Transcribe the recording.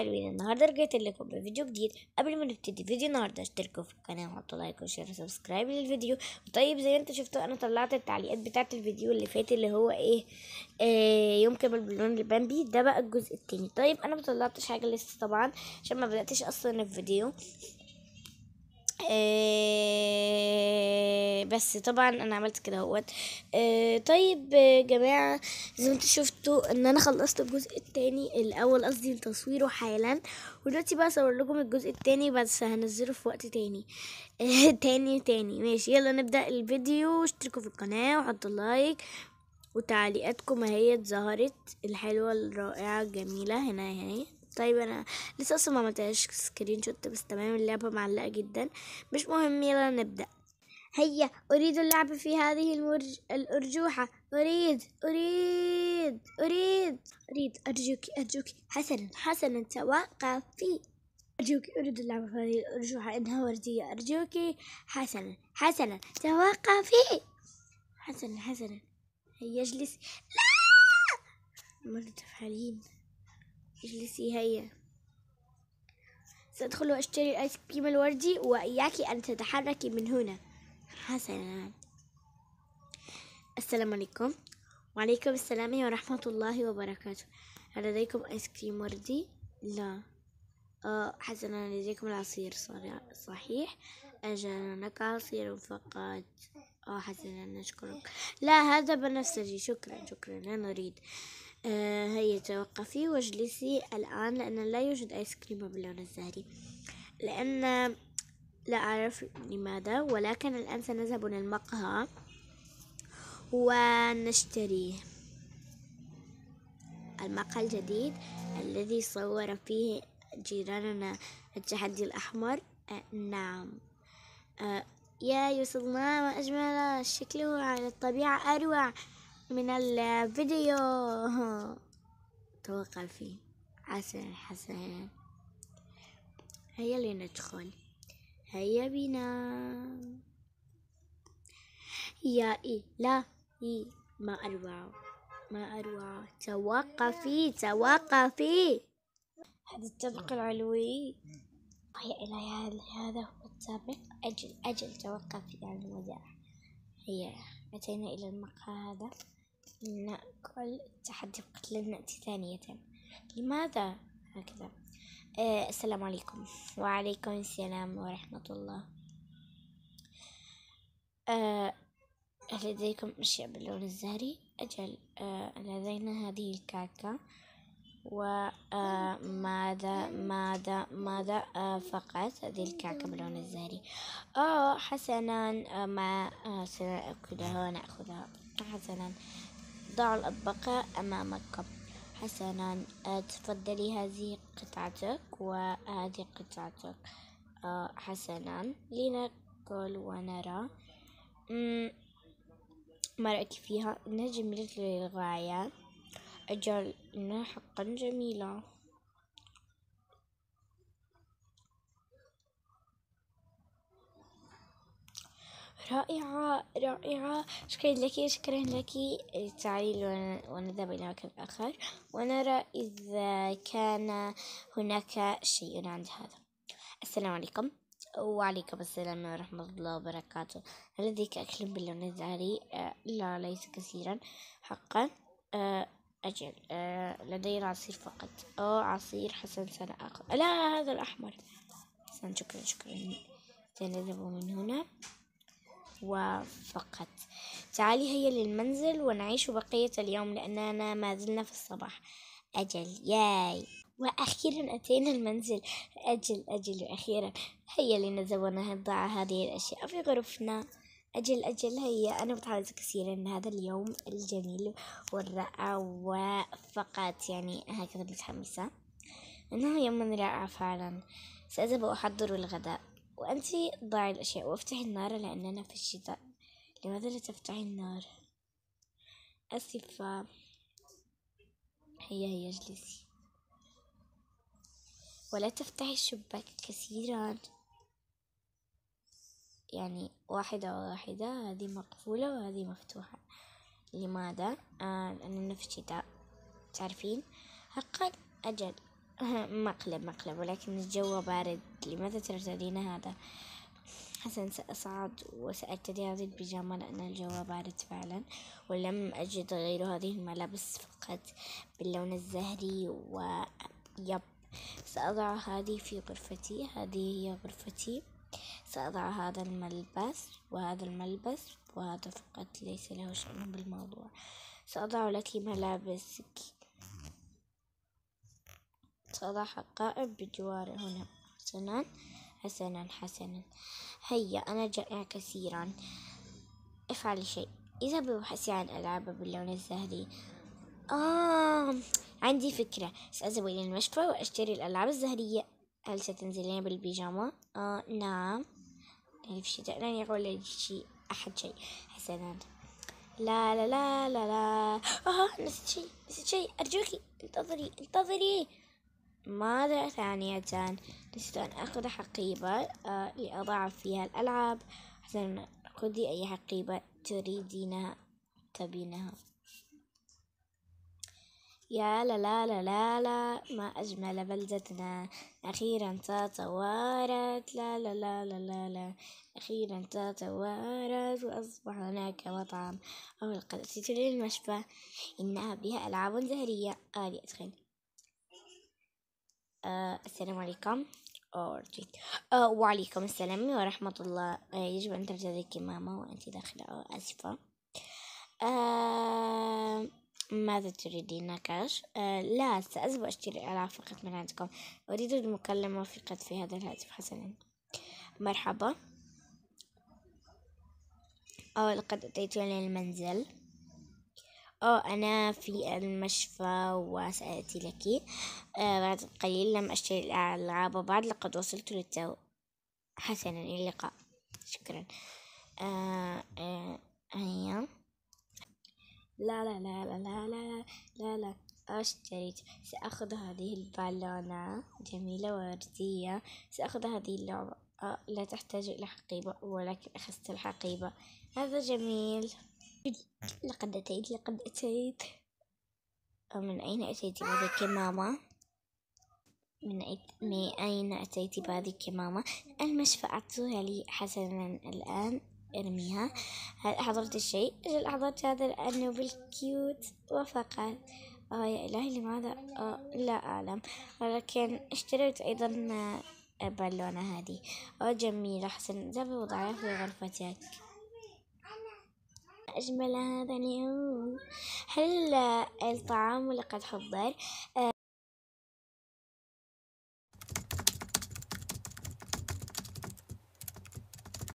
حلوين النهارده رجعت لكم بفيديو جديد قبل ما نبتدي فيديو النهارده اشتركوا في القناه وحطوا لايك وشير وسبسكرايب للفيديو طيب زي انتم شفتوا انا طلعت التعليقات بتاعه الفيديو اللي فات اللي هو ايه, إيه يوم كامل باللون البامبي ده بقى الجزء التاني طيب انا مطلعتش حاجه لسه طبعا عشان ما بداتش اصلا الفيديو آه، بس طبعا انا عملت كده اهوت آه، طيب يا جماعه زي ما انتم شفتوا ان انا خلصت الجزء الثاني الاول قصدي تصويره حالا ودلوقتي بقى اصور لكم الجزء الثاني بس هنزله في وقت تاني آه تاني تاني ماشي يلا نبدا الفيديو اشتركوا في القناه وحطوا لايك وتعليقاتكم اهي اتظهرت الحلوه الرائعه الجميله هنا يعني. طيب انا لسه اصلا ما عملتهاش سكرين شوت بس تمام اللعبه معلقه جدا مش مهم يلا نبدا هيا اريد اللعب في هذه المرج... الارجوحه اريد اريد اريد اريد ارجوك ارجوك حسنا حسنا توقفي أرجوك أريد اللعب في هذه الأرجوحة إنها وردية أرجوك حسنا حسنا توقفي حسنا حسنا هيا اجلسي لا مرة اجلسي هيا سأدخل وأشتري الآيس كريم الوردي وإياك أن تتحركي من هنا حسنا السلام عليكم وعليكم السلام ورحمة الله وبركاته هل لديكم آيس كريم وردي؟ لا آه حسنا لديكم العصير صحيح أجل لك عصير فقط آه حسنا نشكرك لا هذا بنفسجي شكرا شكرا لا نريد آه، هيا توقفي واجلسي الآن لأن لا يوجد آيس كريم باللون الزهري لأن لا أعرف لماذا ولكن الآن سنذهب للمقهى ونشتريه المقهى الجديد الذي صور فيه جيراننا التحدي الأحمر آه، نعم آه، يا يوصلنا ما أجمل شكله على الطبيعة أروع من الفيديو توقع فيه عسى حسن هيا لندخل هيا بنا يا إلهي ما أروع ما أروع توقفي توقفي هذا الطبق العلوي هيا إلهي هذا هو الطابق أجل أجل توقفي عن المزارع هيا أتينا إلى المقهى هذا أن كل تحدي قتل نأتي ثانية لماذا هكذا آه السلام عليكم وعليكم السلام ورحمة الله آه لديكم أشياء باللون الزهري أجل آه لدينا هذه الكعكة وماذا آه، ماذا ماذا آه، فقط هذه الكعكة باللون الزهري أو آه، حسنا ما سنأكلها ونأخذها حسنا ضع الأطباق أمامك حسنا آه، تفضلي هذه قطعتك وهذه قطعتك آه، حسنا لنأكل ونرى ما رأيك فيها إنها جميلة للغاية أجل إنها حقا جميلة رائعة رائعة شكرا لك شكرا لك تعالي ونذهب إلى مكان آخر ونرى إذا كان هناك شيء عند هذا السلام عليكم وعليكم السلام ورحمة الله وبركاته هل لديك أكل باللون الزهري؟ آه، لا ليس كثيرا حقا آه، أجل آه، لدي العصير عصير فقط أو عصير حسن سنأخذ لا هذا الأحمر حسن شكرا شكرا سنذهب من هنا وافقت تعالي هيا للمنزل ونعيش بقية اليوم لأننا ما زلنا في الصباح أجل ياي وأخيرا أتينا المنزل أجل أجل وأخيرا هيا لنزور نضع هذه الأشياء في غرفنا أجل أجل هيا أنا متحمسة كثيرا لهذا اليوم الجميل والرائع وفقط يعني هكذا متحمسة إنه يوم رائع فعلا سأذهب أحضر الغداء وأنت ضعي الأشياء وافتحي النار لأننا في الشتاء لماذا لا تفتحي النار أسفة هيا هيا اجلسي ولا تفتحي الشباك كثيرا يعني واحدة واحدة هذه مقفولة وهذه مفتوحة لماذا؟ آه لأننا في الشتاء تعرفين حقا أجل مقلب مقلب ولكن الجو بارد لماذا ترتدين هذا حسن سأصعد وسأرتدي هذه البيجامة لأن الجو بارد فعلا ولم أجد غير هذه الملابس فقط باللون الزهري ويب سأضع هذه في غرفتي هذه هي غرفتي سأضع هذا الملبس وهذا الملبس وهذا فقط ليس له شأن بالموضوع سأضع لك ملابسك صلاح قائم بجواري هنا حسنا حسنا حسنا هيا أنا جائع كثيرا افعلي شيء إذا ببحثي عن ألعاب باللون الزهري آه عندي فكرة سأذهب إلى المشفى وأشتري الألعاب الزهرية هل ستنزلين بالبيجامة؟ آه نعم في الشتاء لن يقول شيء أحد شيء حسنا لا لا لا لا لا آه نسيت شيء نسيت شيء أرجوكي انتظري انتظري مادة ثانية لست أن أخذ حقيبة آه، لأضع فيها الألعاب حسنا خذي أي حقيبة تريدينها تبينها يا لا لا لا لا لا ما أجمل بلدتنا أخيرا تطورت لا لا لا لا لا لا أخيرا تطورت وأصبح هناك مطعم أو تريد للمشفى إنها بها ألعاب زهرية آلية آه، السلام عليكم أرجيك آه وعليكم السلام ورحمة الله آه يجب أن ترتدي كمامة وأنت داخلة آه، آسفة آه ماذا تريدين نكاش آه لا سأذهب أشتري ألعاب فقط من عندكم أريد المكالمة فقط في هذا الهاتف حسنا مرحبا أو آه، لقد أتيت للمنزل المنزل أو انا في المشفى وسأتي لك آه بعد قليل لم اشتري الالعاب بعد لقد وصلت للتو حسنا الى اللقاء شكرا آه آه هيا لا لا لا لا لا لا لا لا اشتريت سأخذ هذه البالونة جميلة وردية سأخذ هذه اللعبة آه لا تحتاج إلى حقيبة ولكن أخذت الحقيبة هذا جميل لقد أتيت لقد أتيت من أين أتيت بهذه الكمامة؟ من أين أتيت بهذه الكمامة؟ المشفى أعطوها لي حسنا الآن ارميها هل أحضرت الشيء؟ أجل أحضرت هذا لأنه بالكيوت وفقط آه يا إلهي لماذا؟ آه لا أعلم ولكن اشتريت أيضا آه، بالونة هذه آه جميلة حسنا ذهب وضعها في غرفتك أجمل هذا اليوم هل الطعام لقد حضر آه،